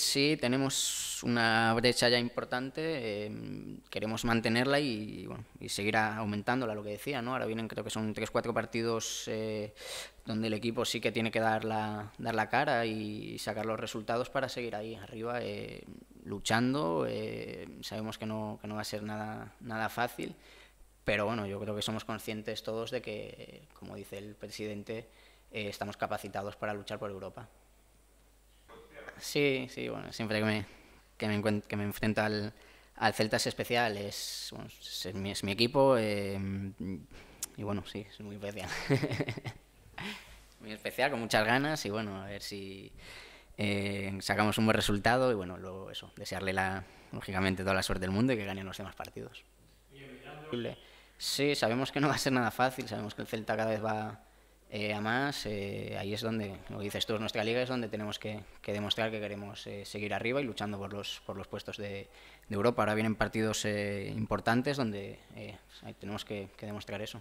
Sí, tenemos una brecha ya importante, em, queremos mantenerla y, bueno, y, seguir aumentándola, lo que decía, Ahora vienen creo que son tres, cuatro partidos eh, donde el equipo sí que tiene que dar la, dar la cara y sacar los resultados para seguir ahí arriba eh, luchando. Eh, sabemos que no, que no va a ser nada, nada fácil, pero bueno, yo creo que somos conscientes todos de que, como dice el presidente, estamos capacitados para luchar por Europa. Sí, sí, bueno, siempre que me, que me, que me enfrento al, al, Celta es especial, es, mi, equipo em, y bueno, sí, es muy especial. muy especial, con muchas ganas y bueno, a ver si eh, sacamos un buen resultado y bueno, luego eso, desearle la, lógicamente toda la suerte del mundo y que ganen los demás partidos. Sí, sabemos que no va a ser nada fácil, sabemos que el Celta cada vez va eh, además, eh, ahí es donde, lo dices tú, nuestra liga, es donde tenemos que, demostrar que queremos eh, seguir arriba y luchando por los, por los puestos de, Europa. Ahora vienen partidos importantes donde tenemos que demostrar eso.